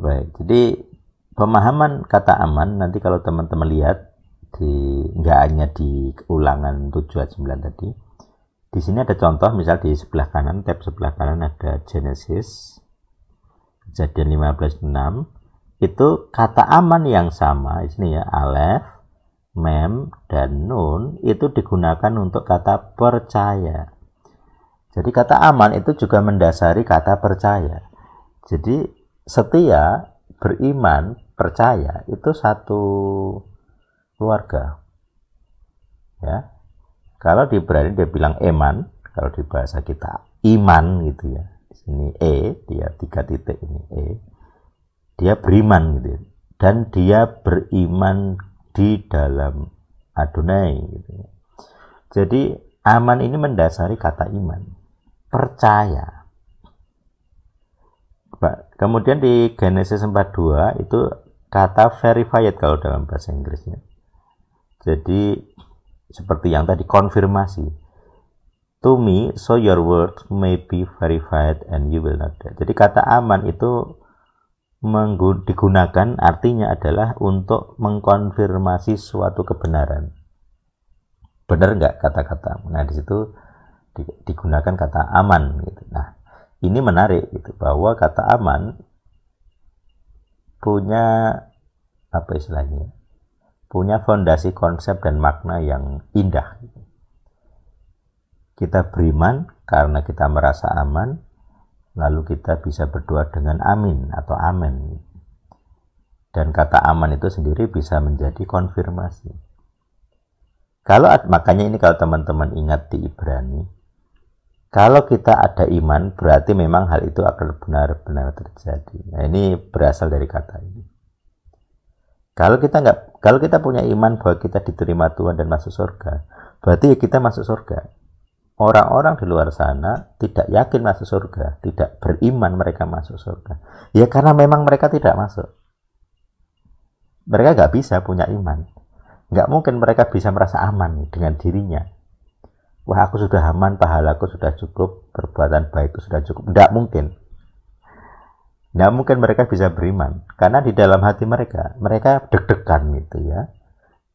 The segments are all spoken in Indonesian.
Baik, jadi pemahaman kata aman nanti kalau teman-teman lihat di enggak hanya di ulangan 7 ayat 9 tadi. Di sini ada contoh misal di sebelah kanan tab sebelah kanan ada Genesis kejadian 15:6 itu kata aman yang sama di ya alef mem dan nun itu digunakan untuk kata percaya. Jadi kata aman itu juga mendasari kata percaya. Jadi setia, beriman, percaya itu satu keluarga. Ya. Kalau di Ibrani dia bilang eman, kalau di bahasa kita iman gitu ya. Di sini e, dia tiga titik ini e. Dia beriman gitu. Ya. Dan dia beriman di dalam Adonai gitu ya. Jadi aman ini mendasari kata iman. Percaya Kemudian di Genesis 42 itu kata verified kalau dalam bahasa Inggrisnya. Jadi seperti yang tadi konfirmasi. To me, so your word may be verified and you will not die. Jadi kata aman itu digunakan artinya adalah untuk mengkonfirmasi suatu kebenaran. Benar nggak kata-kata? Nah di situ digunakan kata aman. Gitu. Nah ini menarik gitu bahwa kata aman punya apa istilahnya punya fondasi konsep dan makna yang indah kita beriman karena kita merasa aman lalu kita bisa berdoa dengan amin atau amin dan kata aman itu sendiri bisa menjadi konfirmasi kalau makanya ini kalau teman-teman ingat di Ibrani kalau kita ada iman, berarti memang hal itu akan benar-benar terjadi. Nah, ini berasal dari kata ini. Kalau kita nggak, kalau kita punya iman bahwa kita diterima Tuhan dan masuk surga, berarti ya kita masuk surga. Orang-orang di luar sana tidak yakin masuk surga, tidak beriman mereka masuk surga. Ya karena memang mereka tidak masuk. Mereka nggak bisa punya iman. Nggak mungkin mereka bisa merasa aman dengan dirinya, wah aku sudah aman, pahalaku sudah cukup, perbuatan baikku sudah cukup. Tidak mungkin. Tidak mungkin mereka bisa beriman. Karena di dalam hati mereka, mereka deg-degan gitu ya.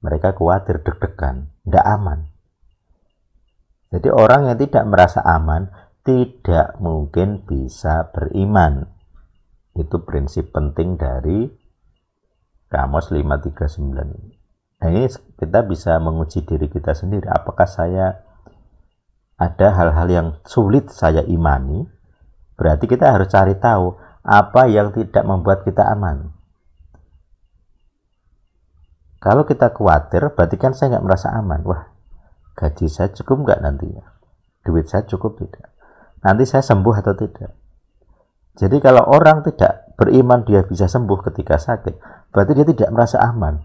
Mereka khawatir deg-degan, tidak aman. Jadi orang yang tidak merasa aman tidak mungkin bisa beriman. Itu prinsip penting dari Kamus 539 ini. Nah, ini kita bisa menguji diri kita sendiri. Apakah saya ada hal-hal yang sulit saya imani, berarti kita harus cari tahu apa yang tidak membuat kita aman. Kalau kita khawatir, berarti kan saya nggak merasa aman. Wah, gaji saya cukup nggak nantinya? Duit saya cukup tidak? Nanti saya sembuh atau tidak? Jadi kalau orang tidak beriman dia bisa sembuh ketika sakit, berarti dia tidak merasa aman.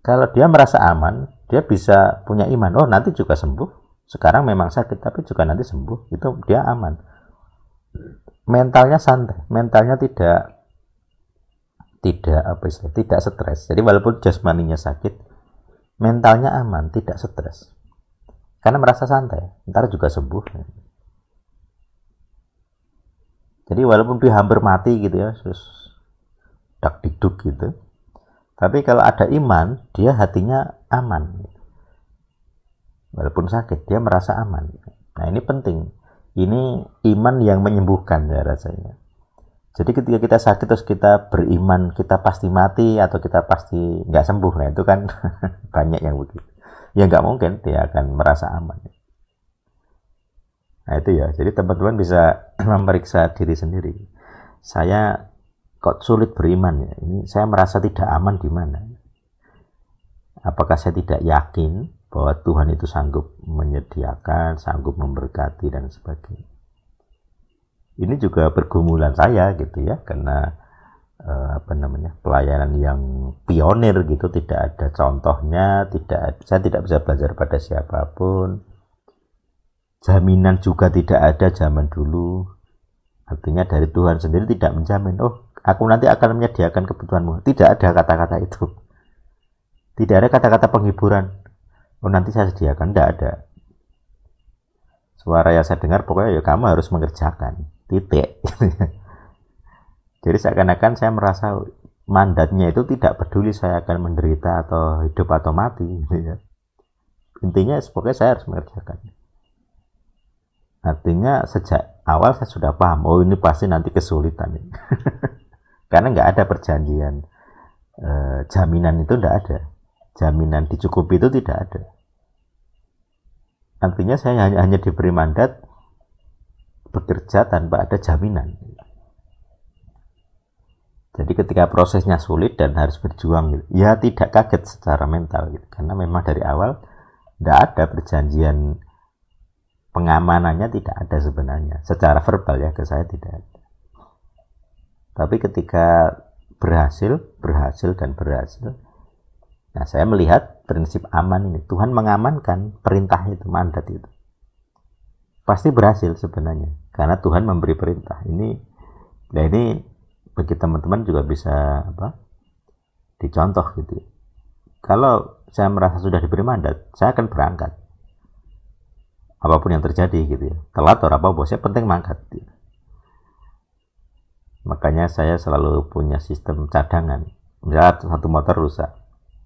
Kalau dia merasa aman, dia bisa punya iman. Oh, nanti juga sembuh. Sekarang memang sakit, tapi juga nanti sembuh. Itu dia aman. Mentalnya santai, mentalnya tidak tidak apa sih, tidak stres. Jadi walaupun jasmaninya sakit, mentalnya aman, tidak stres. Karena merasa santai, ntar juga sembuh. Jadi walaupun dia hampir mati gitu ya, terus tak gitu, tapi kalau ada iman, dia hatinya aman. Walaupun sakit, dia merasa aman. Nah ini penting. Ini iman yang menyembuhkan ya rasanya. Jadi ketika kita sakit terus kita beriman kita pasti mati atau kita pasti nggak sembuh, nah itu kan banyak yang begitu. Ya nggak mungkin dia akan merasa aman. Nah itu ya. Jadi teman-teman bisa memeriksa diri sendiri. Saya kok sulit beriman ya ini saya merasa tidak aman di mana apakah saya tidak yakin bahwa Tuhan itu sanggup menyediakan sanggup memberkati dan sebagainya ini juga pergumulan saya gitu ya karena eh, apa namanya pelayanan yang pionir gitu tidak ada contohnya tidak saya tidak bisa belajar pada siapapun jaminan juga tidak ada zaman dulu artinya dari Tuhan sendiri tidak menjamin oh aku nanti akan menyediakan kebutuhanmu tidak ada kata-kata itu tidak ada kata-kata penghiburan oh nanti saya sediakan tidak ada suara yang saya dengar pokoknya ya kamu harus mengerjakan titik jadi seakan-akan saya merasa mandatnya itu tidak peduli saya akan menderita atau hidup atau mati intinya pokoknya saya harus mengerjakan artinya sejak awal saya sudah paham oh ini pasti nanti kesulitan karena nggak ada perjanjian e, jaminan itu tidak ada jaminan dicukupi itu tidak ada artinya saya hanya, hanya diberi mandat bekerja tanpa ada jaminan jadi ketika prosesnya sulit dan harus berjuang gitu, ya tidak kaget secara mental gitu. karena memang dari awal tidak ada perjanjian pengamanannya tidak ada sebenarnya secara verbal ya ke saya tidak ada tapi ketika berhasil, berhasil dan berhasil, nah saya melihat prinsip aman ini. Tuhan mengamankan perintah itu, mandat itu. Pasti berhasil sebenarnya, karena Tuhan memberi perintah. Ini, nah ini bagi teman-teman juga bisa apa? Dicontoh gitu. Ya. Kalau saya merasa sudah diberi mandat, saya akan berangkat. Apapun yang terjadi gitu ya. Telat atau apa, bosnya penting mangkat. Gitu makanya saya selalu punya sistem cadangan misalnya satu motor rusak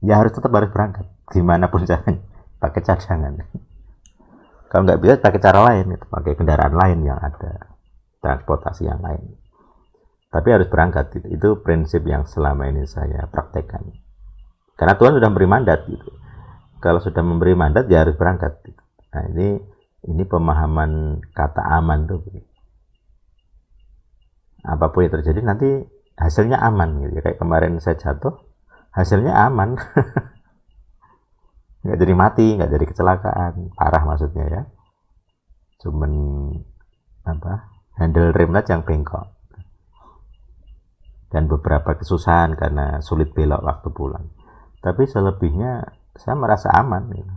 ya harus tetap harus berangkat gimana pun caranya pakai cadangan kalau nggak bisa pakai cara lain itu pakai kendaraan lain yang ada transportasi yang lain tapi harus berangkat gitu. itu, prinsip yang selama ini saya praktekkan karena Tuhan sudah memberi mandat gitu kalau sudah memberi mandat ya harus berangkat gitu. nah ini ini pemahaman kata aman tuh gitu apapun yang terjadi nanti hasilnya aman gitu ya kayak kemarin saya jatuh hasilnya aman nggak jadi mati nggak jadi kecelakaan parah maksudnya ya cuman apa handle remnya yang bengkok dan beberapa kesusahan karena sulit belok waktu pulang tapi selebihnya saya merasa aman gitu.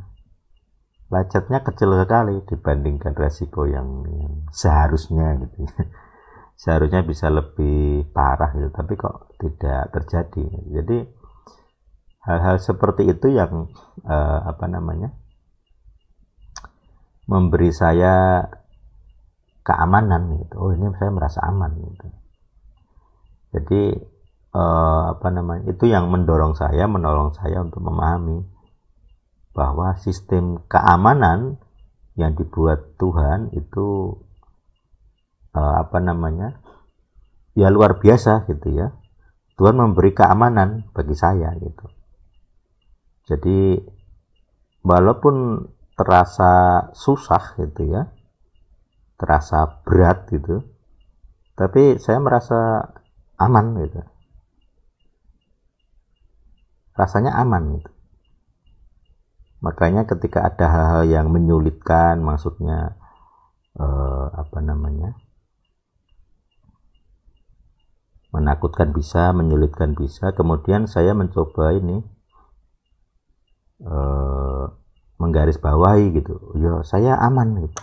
lacetnya kecil sekali dibandingkan resiko yang, yang seharusnya gitu seharusnya bisa lebih parah gitu tapi kok tidak terjadi jadi hal-hal seperti itu yang eh, apa namanya memberi saya keamanan gitu oh ini saya merasa aman gitu jadi eh, apa namanya itu yang mendorong saya menolong saya untuk memahami bahwa sistem keamanan yang dibuat Tuhan itu Eh, apa namanya ya luar biasa gitu ya Tuhan memberi keamanan bagi saya gitu jadi walaupun terasa susah gitu ya terasa berat gitu tapi saya merasa aman gitu rasanya aman gitu makanya ketika ada hal-hal yang menyulitkan maksudnya eh, apa namanya menakutkan bisa, menyulitkan bisa. Kemudian saya mencoba ini eh, menggaris bawahi gitu. Yo, ya, saya aman gitu.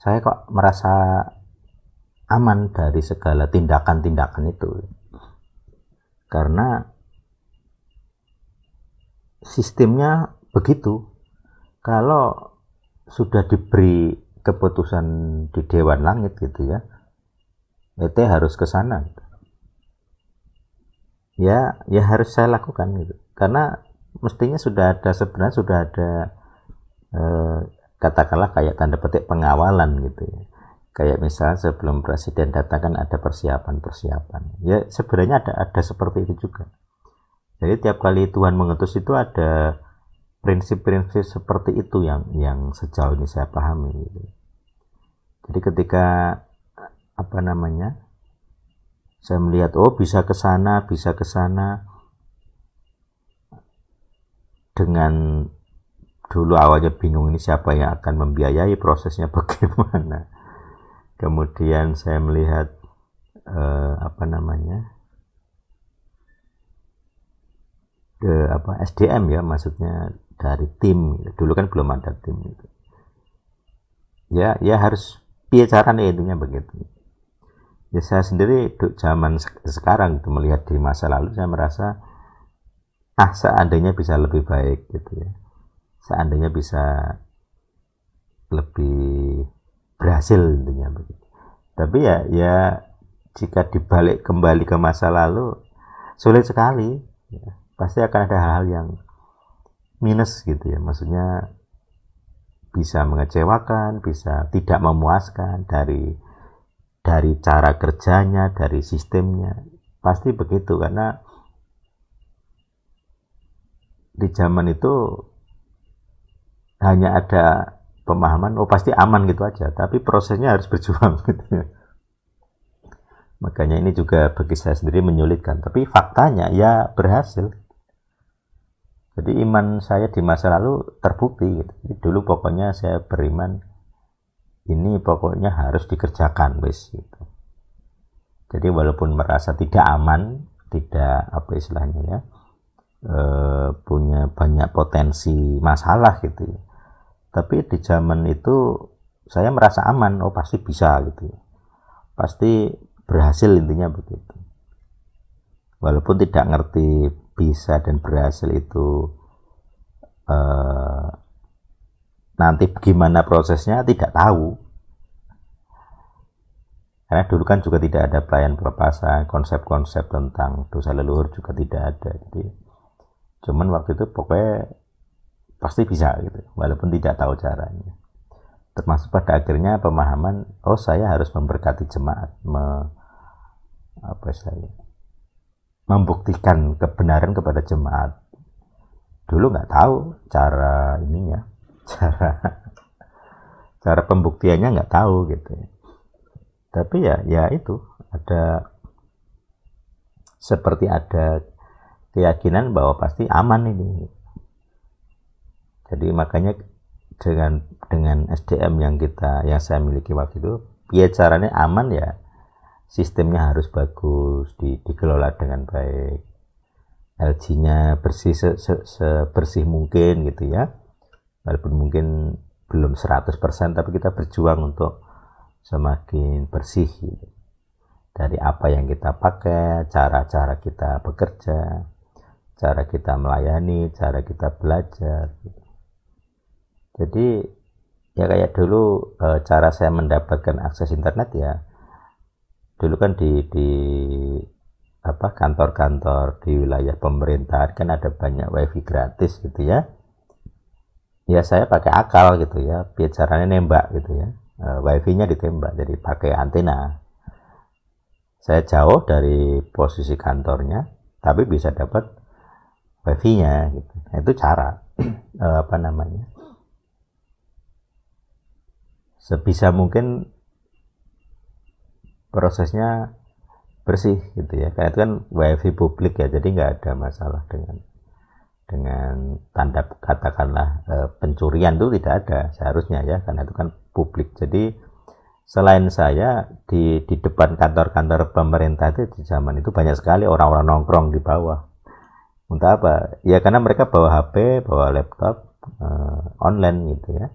Saya kok merasa aman dari segala tindakan-tindakan itu. Karena sistemnya begitu. Kalau sudah diberi keputusan di Dewan Langit gitu ya, ET harus ke sana gitu. ya ya harus saya lakukan gitu karena mestinya sudah ada sebenarnya sudah ada eh, katakanlah kayak tanda petik pengawalan gitu ya kayak misal sebelum presiden datang kan ada persiapan-persiapan ya sebenarnya ada ada seperti itu juga jadi tiap kali Tuhan mengutus itu ada prinsip-prinsip seperti itu yang yang sejauh ini saya pahami gitu. jadi ketika apa namanya saya melihat oh bisa ke sana bisa ke sana dengan dulu awalnya bingung ini siapa yang akan membiayai prosesnya bagaimana kemudian saya melihat eh, apa namanya the apa SDM ya maksudnya dari tim dulu kan belum ada tim itu ya ya harus nih ya intinya begitu ya saya sendiri untuk zaman sekarang itu melihat di masa lalu saya merasa ah seandainya bisa lebih baik gitu ya seandainya bisa lebih berhasil intinya begitu tapi ya ya jika dibalik kembali ke masa lalu sulit sekali ya. pasti akan ada hal-hal yang minus gitu ya maksudnya bisa mengecewakan bisa tidak memuaskan dari dari cara kerjanya, dari sistemnya. Pasti begitu karena di zaman itu hanya ada pemahaman oh pasti aman gitu aja, tapi prosesnya harus berjuang gitu ya. Makanya ini juga bagi saya sendiri menyulitkan, tapi faktanya ya berhasil. Jadi iman saya di masa lalu terbukti gitu. dulu pokoknya saya beriman ini pokoknya harus dikerjakan wis gitu. Jadi walaupun merasa tidak aman, tidak apa istilahnya ya, e, punya banyak potensi masalah gitu. Ya, tapi di zaman itu saya merasa aman, oh pasti bisa gitu. Ya. Pasti berhasil intinya begitu. Walaupun tidak ngerti bisa dan berhasil itu eh, nanti bagaimana prosesnya tidak tahu karena dulu kan juga tidak ada pelayan pelepasan konsep-konsep tentang dosa leluhur juga tidak ada jadi cuman waktu itu pokoknya pasti bisa gitu walaupun tidak tahu caranya termasuk pada akhirnya pemahaman oh saya harus memberkati jemaat me, apa saya membuktikan kebenaran kepada jemaat dulu nggak tahu cara ininya cara cara pembuktiannya nggak tahu gitu ya. tapi ya ya itu ada seperti ada keyakinan bahwa pasti aman ini jadi makanya dengan dengan SDM yang kita yang saya miliki waktu itu ya caranya aman ya sistemnya harus bagus di, dikelola dengan baik LG-nya bersih se, se, sebersih mungkin gitu ya walaupun mungkin belum 100% tapi kita berjuang untuk semakin bersih gitu. dari apa yang kita pakai cara-cara kita bekerja cara kita melayani cara kita belajar gitu. jadi ya kayak dulu e, cara saya mendapatkan akses internet ya dulu kan di di apa kantor-kantor di wilayah pemerintah kan ada banyak wifi gratis gitu ya ya saya pakai akal gitu ya bicaranya nembak gitu ya e, wifi nya ditembak jadi pakai antena saya jauh dari posisi kantornya tapi bisa dapat wifi nya gitu nah, itu cara e, apa namanya sebisa mungkin prosesnya bersih gitu ya karena itu kan wifi publik ya jadi nggak ada masalah dengan dengan tanda katakanlah e, pencurian itu tidak ada seharusnya ya karena itu kan publik jadi selain saya di di depan kantor-kantor pemerintah itu di zaman itu banyak sekali orang-orang nongkrong di bawah untuk apa ya karena mereka bawa HP bawa laptop e, online gitu ya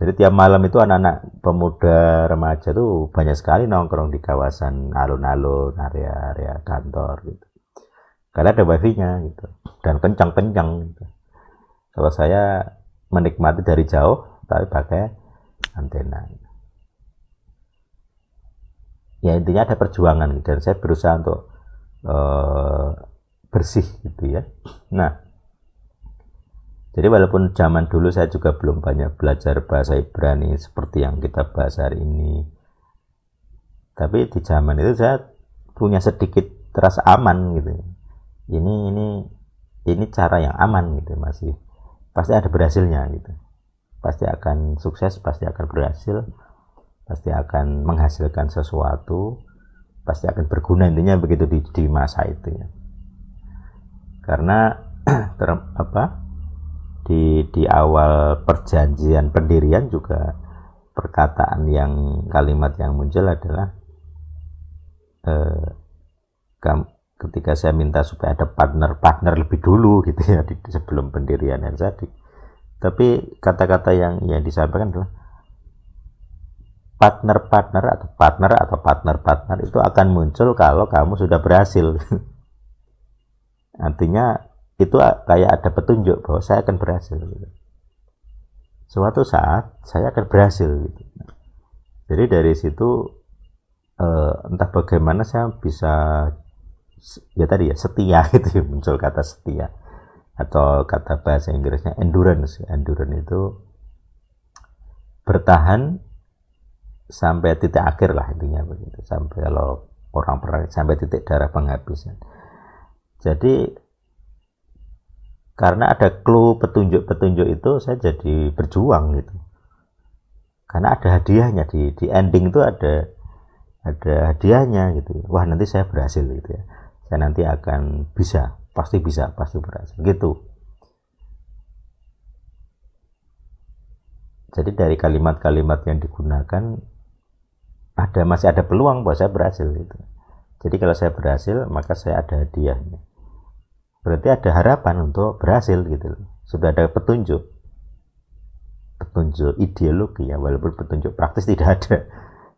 jadi tiap malam itu anak-anak pemuda remaja tuh banyak sekali nongkrong di kawasan alun-alun area-area kantor gitu karena ada wifi-nya gitu dan kencang-kencang gitu. Kalau saya menikmati dari jauh tapi pakai antena. Gitu. Ya intinya ada perjuangan gitu. dan saya berusaha untuk uh, bersih gitu ya. Nah, jadi walaupun zaman dulu saya juga belum banyak belajar bahasa Ibrani seperti yang kita bahas hari ini, tapi di zaman itu saya punya sedikit rasa aman gitu ini ini ini cara yang aman gitu masih pasti ada berhasilnya gitu pasti akan sukses pasti akan berhasil pasti akan menghasilkan sesuatu pasti akan berguna intinya begitu di, di masa itu ya karena ter, apa di di awal perjanjian pendirian juga perkataan yang kalimat yang muncul adalah eh, kamu ketika saya minta supaya ada partner-partner lebih dulu gitu ya di, sebelum pendirian yang tadi. Tapi kata-kata yang yang disampaikan adalah partner-partner atau partner atau partner-partner itu akan muncul kalau kamu sudah berhasil. Artinya itu kayak ada petunjuk bahwa saya akan berhasil. Gitu. Suatu saat saya akan berhasil. Gitu. Jadi dari situ eh, entah bagaimana saya bisa ya tadi ya setia gitu ya, muncul kata setia atau kata bahasa Inggrisnya endurance endurance itu bertahan sampai titik akhir lah intinya begitu sampai kalau orang perang sampai titik darah penghabisan jadi karena ada clue petunjuk-petunjuk itu saya jadi berjuang gitu karena ada hadiahnya di di ending itu ada ada hadiahnya gitu wah nanti saya berhasil gitu ya saya nanti akan bisa pasti bisa pasti berhasil gitu jadi dari kalimat-kalimat yang digunakan ada masih ada peluang bahwa saya berhasil gitu jadi kalau saya berhasil maka saya ada hadiahnya berarti ada harapan untuk berhasil gitu sudah ada petunjuk petunjuk ideologi ya walaupun petunjuk praktis tidak ada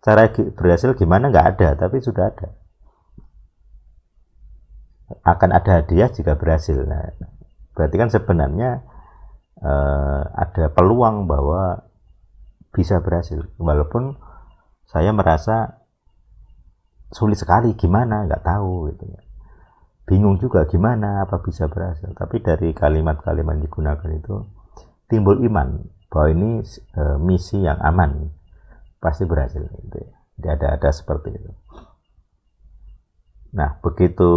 cara berhasil gimana nggak ada tapi sudah ada akan ada hadiah jika berhasil. Nah, berarti kan sebenarnya eh, ada peluang bahwa bisa berhasil. Walaupun saya merasa sulit sekali, gimana Gak tahu gitu ya. Bingung juga gimana apa bisa berhasil. Tapi dari kalimat-kalimat yang digunakan itu timbul iman bahwa ini e, misi yang aman pasti berhasil gitu ya. Jadi ada ada seperti itu. Nah, begitu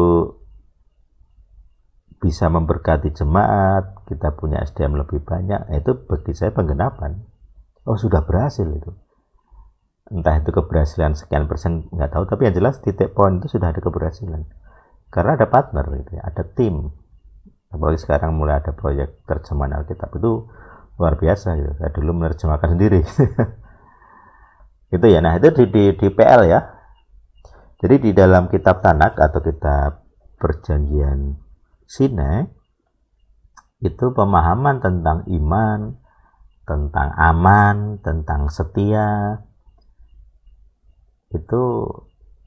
bisa memberkati jemaat, kita punya SDM lebih banyak, nah, itu bagi saya penggenapan. Oh sudah berhasil itu. Entah itu keberhasilan sekian persen nggak tahu, tapi yang jelas titik poin itu sudah ada keberhasilan. Karena ada partner, gitu, ya, ada tim. Apalagi sekarang mulai ada proyek terjemahan Alkitab itu luar biasa gitu. Saya dulu menerjemahkan sendiri. itu ya. Nah itu di, di, di PL ya. Jadi di dalam kitab Tanak atau kitab perjanjian sine itu pemahaman tentang iman, tentang aman, tentang setia itu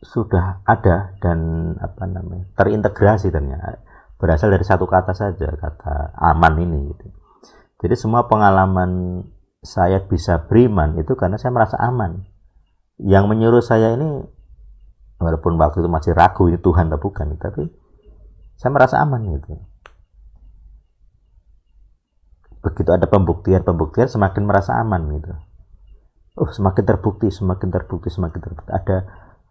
sudah ada dan apa namanya terintegrasi ternyata berasal dari satu kata saja kata aman ini gitu. Jadi semua pengalaman saya bisa beriman itu karena saya merasa aman. Yang menyuruh saya ini walaupun waktu itu masih ragu ini Tuhan atau bukan, tapi saya merasa aman gitu begitu ada pembuktian-pembuktian semakin merasa aman gitu oh semakin terbukti semakin terbukti semakin terbukti ada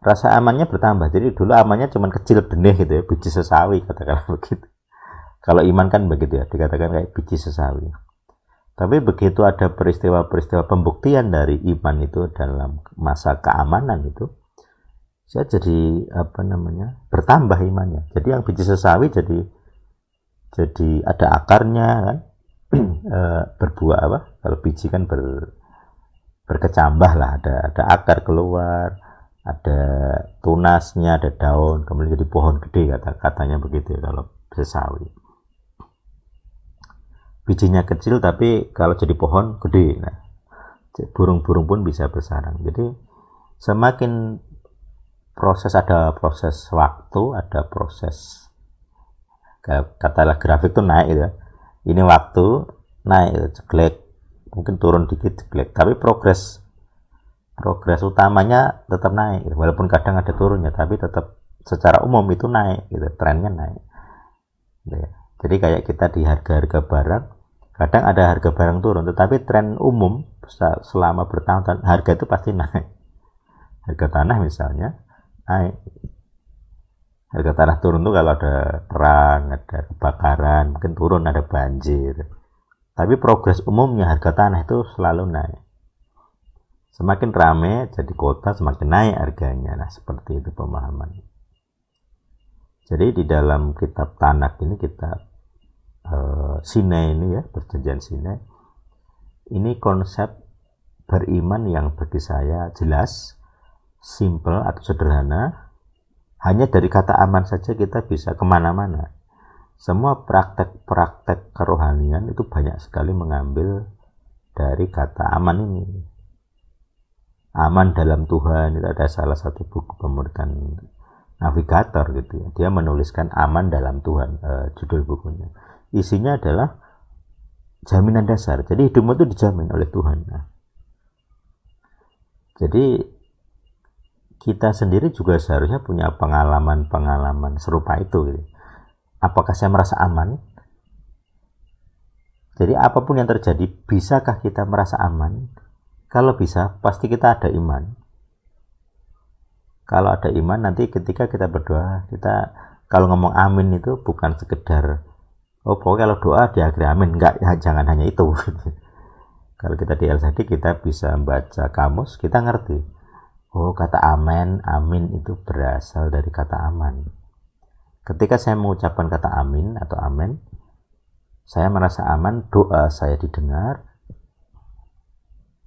rasa amannya bertambah jadi dulu amannya cuma kecil benih gitu ya biji sesawi katakan begitu kalau iman kan begitu ya dikatakan kayak biji sesawi tapi begitu ada peristiwa-peristiwa pembuktian dari iman itu dalam masa keamanan itu saya jadi apa namanya bertambah imannya jadi yang biji sesawi jadi jadi ada akarnya kan e, berbuah apa kalau biji kan ber berkecambah lah ada ada akar keluar ada tunasnya ada daun kemudian jadi pohon gede kata katanya begitu ya, kalau sesawi bijinya kecil tapi kalau jadi pohon gede nah burung-burung pun bisa bersarang jadi semakin proses ada proses waktu, ada proses katalah grafik tuh naik gitu. Ya. Ini waktu naik gitu, jelek, mungkin turun dikit jelek, tapi progres progres utamanya tetap naik gitu. walaupun kadang ada turunnya tapi tetap secara umum itu naik gitu trennya naik gitu ya. jadi kayak kita di harga-harga barang kadang ada harga barang turun tetapi tren umum selama bertahun-tahun harga itu pasti naik harga tanah misalnya naik harga tanah turun tuh kalau ada perang ada kebakaran mungkin turun ada banjir tapi progres umumnya harga tanah itu selalu naik semakin rame jadi kota semakin naik harganya nah seperti itu pemahaman jadi di dalam kitab tanah ini kitab uh, Sinai ini ya perjanjian sine. ini konsep beriman yang bagi saya jelas simple atau sederhana, hanya dari kata aman saja kita bisa kemana-mana. Semua praktek-praktek kerohanian itu banyak sekali mengambil dari kata aman ini. Aman dalam Tuhan itu ada salah satu buku pemuritan navigator gitu ya. Dia menuliskan aman dalam Tuhan eh, judul bukunya. Isinya adalah jaminan dasar. Jadi hidupmu itu dijamin oleh Tuhan. Nah, jadi kita sendiri juga seharusnya punya pengalaman-pengalaman serupa itu gitu. Apakah saya merasa aman? Jadi apapun yang terjadi, bisakah kita merasa aman? Kalau bisa, pasti kita ada iman. Kalau ada iman, nanti ketika kita berdoa, kita kalau ngomong amin itu bukan sekedar oh pokoknya kalau doa di akhir amin, enggak, ya, jangan hanya itu. kalau kita di El kita bisa baca kamus, kita ngerti Oh, kata amin, amin itu berasal dari kata aman. Ketika saya mengucapkan kata amin atau amin, saya merasa aman, doa saya didengar.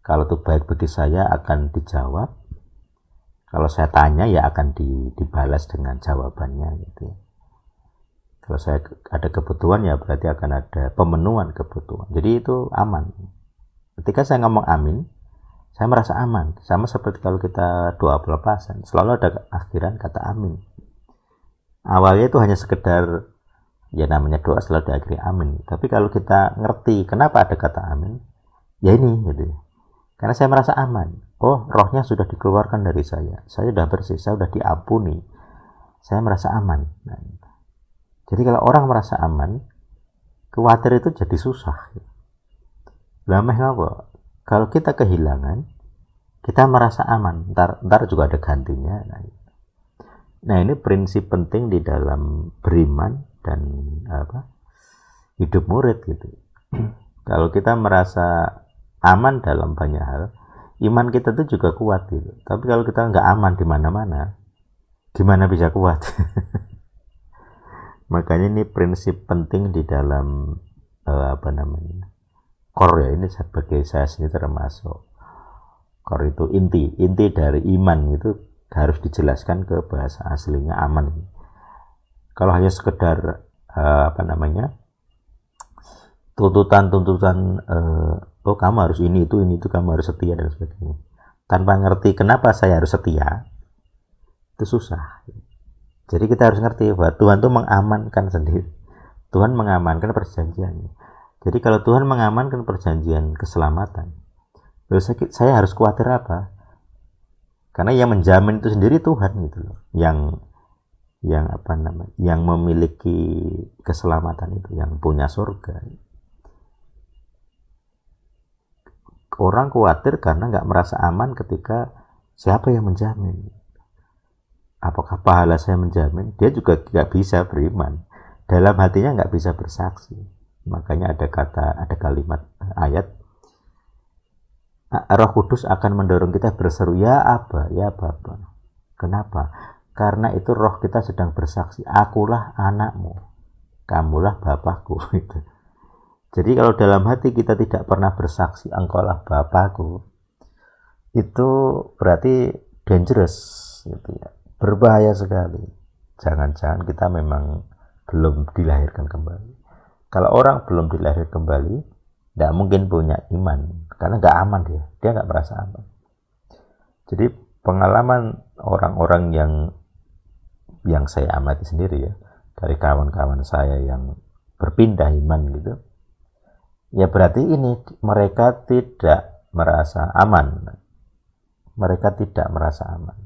Kalau itu baik bagi saya akan dijawab. Kalau saya tanya ya akan dibalas dengan jawabannya gitu. Ya. Kalau saya ada kebutuhan ya berarti akan ada pemenuhan kebutuhan. Jadi itu aman. Ketika saya ngomong amin, saya merasa aman sama seperti kalau kita doa pelepasan selalu ada akhiran kata amin awalnya itu hanya sekedar ya namanya doa selalu diakhiri amin tapi kalau kita ngerti kenapa ada kata amin ya ini gitu karena saya merasa aman oh rohnya sudah dikeluarkan dari saya saya sudah bersih saya sudah diampuni saya merasa aman nah, jadi kalau orang merasa aman khawatir itu jadi susah lameh apa kalau kita kehilangan, kita merasa aman. Ntar, ntar juga ada gantinya. Nah, iya. nah ini prinsip penting di dalam beriman dan apa hidup murid gitu. Kalau kita merasa aman dalam banyak hal, iman kita tuh juga kuat gitu. Tapi kalau kita nggak aman di mana-mana, gimana bisa kuat? Makanya ini prinsip penting di dalam uh, apa namanya core ya ini sebagai saya sendiri termasuk core itu inti inti dari iman itu harus dijelaskan ke bahasa aslinya aman kalau hanya sekedar eh, apa namanya tuntutan-tuntutan uh, oh kamu harus ini itu ini itu kamu harus setia dan sebagainya tanpa ngerti kenapa saya harus setia itu susah jadi kita harus ngerti bahwa Tuhan itu mengamankan sendiri Tuhan mengamankan perjanjiannya jadi kalau Tuhan mengamankan perjanjian keselamatan, sakit saya harus khawatir apa? Karena yang menjamin itu sendiri Tuhan gitu loh. Yang yang apa namanya? Yang memiliki keselamatan itu, yang punya surga. Orang khawatir karena nggak merasa aman ketika siapa yang menjamin. Apakah pahala saya menjamin? Dia juga nggak bisa beriman. Dalam hatinya nggak bisa bersaksi Makanya ada kata, ada kalimat ayat Roh Kudus akan mendorong kita berseru, "Ya apa ya Bapa." Kenapa? Karena itu roh kita sedang bersaksi, "Akulah anakmu, kamulah bapakku." Gitu. Jadi kalau dalam hati kita tidak pernah bersaksi, "Engkaulah bapakku." Itu berarti dangerous gitu ya. Berbahaya sekali. Jangan-jangan kita memang belum dilahirkan kembali. Kalau orang belum dilahir kembali, tidak mungkin punya iman, karena nggak aman dia, dia nggak merasa aman. Jadi pengalaman orang-orang yang yang saya amati sendiri ya, dari kawan-kawan saya yang berpindah iman gitu, ya berarti ini mereka tidak merasa aman, mereka tidak merasa aman.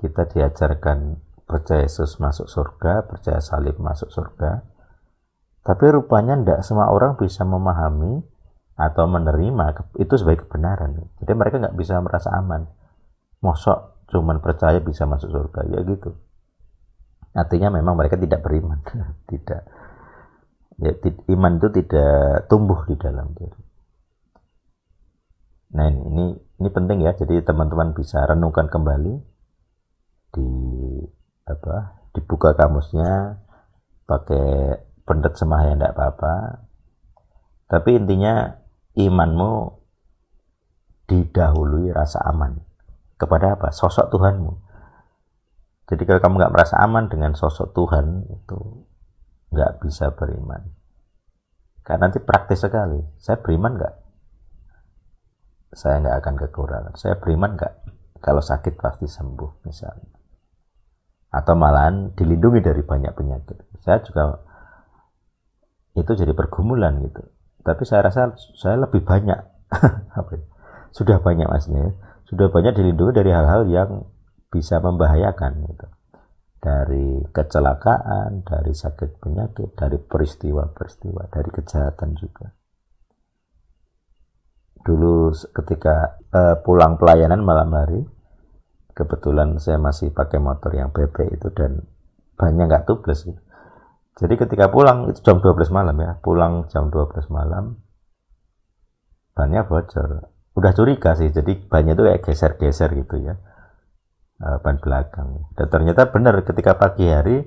Kita diajarkan percaya Yesus masuk surga, percaya salib masuk surga. Tapi rupanya tidak semua orang bisa memahami atau menerima itu sebagai kebenaran. Jadi mereka nggak bisa merasa aman. Mosok cuman percaya bisa masuk surga ya gitu. Artinya memang mereka tidak beriman, tidak. Ya, iman itu tidak tumbuh di dalam diri. Nah ini ini penting ya. Jadi teman-teman bisa renungkan kembali apa dibuka kamusnya pakai semah yang tidak apa-apa tapi intinya imanmu didahului rasa aman kepada apa sosok Tuhanmu jadi kalau kamu nggak merasa aman dengan sosok Tuhan itu nggak bisa beriman karena nanti praktis sekali saya beriman nggak saya nggak akan kekurangan saya beriman nggak kalau sakit pasti sembuh misalnya atau malahan dilindungi dari banyak penyakit. Saya juga itu jadi pergumulan gitu. Tapi saya rasa saya lebih banyak ya? sudah banyak maksudnya ya. sudah banyak dilindungi dari hal-hal yang bisa membahayakan gitu. Dari kecelakaan, dari sakit penyakit, dari peristiwa-peristiwa, dari kejahatan juga. Dulu ketika uh, pulang pelayanan malam hari, kebetulan saya masih pakai motor yang bebek itu dan banyak nggak tubeless gitu. Jadi ketika pulang itu jam 12 malam ya, pulang jam 12 malam bannya bocor. Udah curiga sih, jadi banyak itu kayak geser-geser gitu ya eh, ban belakang. Dan ternyata benar ketika pagi hari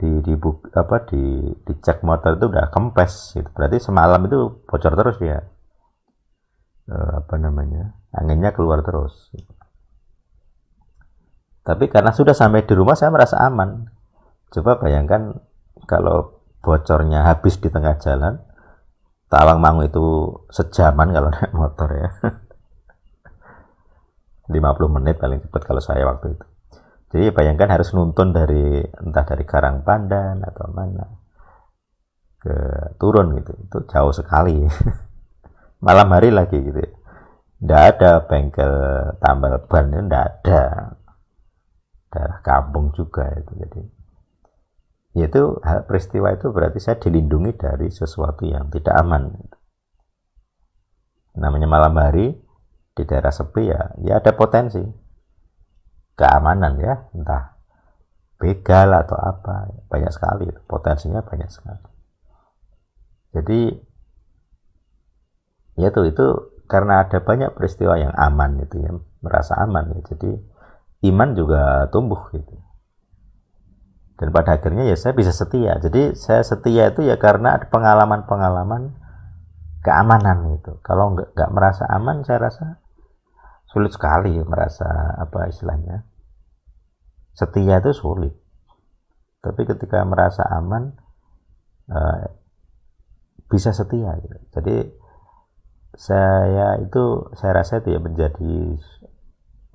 di, di apa di dicek motor itu udah kempes gitu. Berarti semalam itu bocor terus ya. Eh, apa namanya? Anginnya keluar terus. Tapi karena sudah sampai di rumah saya merasa aman. Coba bayangkan kalau bocornya habis di tengah jalan, Tawang Mangu itu sejaman kalau naik motor ya. 50 menit paling cepat kalau saya waktu itu. Jadi bayangkan harus nuntun dari entah dari Karang Pandan atau mana ke turun gitu. Itu jauh sekali. Malam hari lagi gitu. Ya. ndak ada bengkel tambal ban, ndak ada daerah kampung juga itu jadi yaitu peristiwa itu berarti saya dilindungi dari sesuatu yang tidak aman namanya malam hari di daerah sepi ya ya ada potensi keamanan ya entah begal atau apa banyak sekali potensinya banyak sekali jadi ya itu itu karena ada banyak peristiwa yang aman itu ya merasa aman ya jadi iman juga tumbuh gitu dan pada akhirnya ya saya bisa setia jadi saya setia itu ya karena ada pengalaman-pengalaman keamanan itu. kalau nggak nggak merasa aman saya rasa sulit sekali merasa apa istilahnya setia itu sulit tapi ketika merasa aman eh, bisa setia gitu jadi saya itu saya rasa itu ya menjadi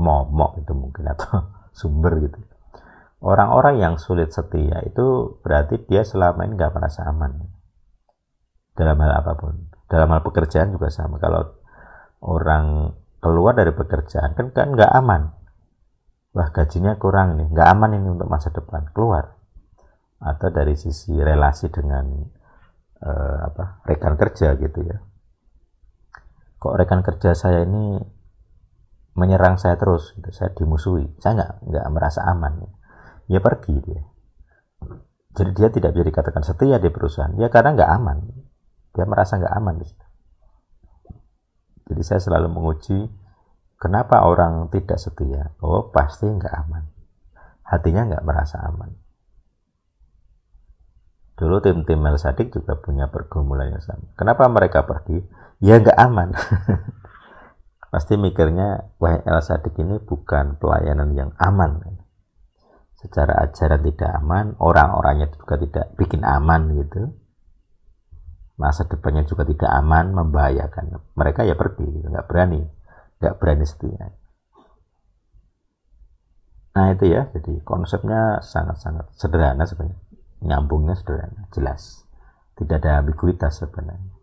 momok itu mungkin atau sumber gitu orang-orang yang sulit setia itu berarti dia selama ini nggak merasa aman dalam hal apapun dalam hal pekerjaan juga sama kalau orang keluar dari pekerjaan kan kan nggak aman wah gajinya kurang nih nggak aman ini untuk masa depan keluar atau dari sisi relasi dengan eh, apa rekan kerja gitu ya kok rekan kerja saya ini menyerang saya terus gitu. saya dimusuhi saya nggak nggak merasa aman ya. pergi dia jadi dia tidak bisa dikatakan setia di perusahaan ya karena nggak aman dia merasa nggak aman di situ jadi saya selalu menguji kenapa orang tidak setia oh pasti nggak aman hatinya nggak merasa aman dulu tim-tim Mel Sadik juga punya pergumulan yang sama kenapa mereka pergi ya nggak aman pasti mikirnya wah El Sadik ini bukan pelayanan yang aman secara ajaran tidak aman orang-orangnya juga tidak bikin aman gitu masa depannya juga tidak aman membahayakan mereka ya pergi gitu. nggak berani nggak berani setia nah itu ya jadi konsepnya sangat-sangat sederhana sebenarnya nyambungnya sederhana jelas tidak ada ambiguitas sebenarnya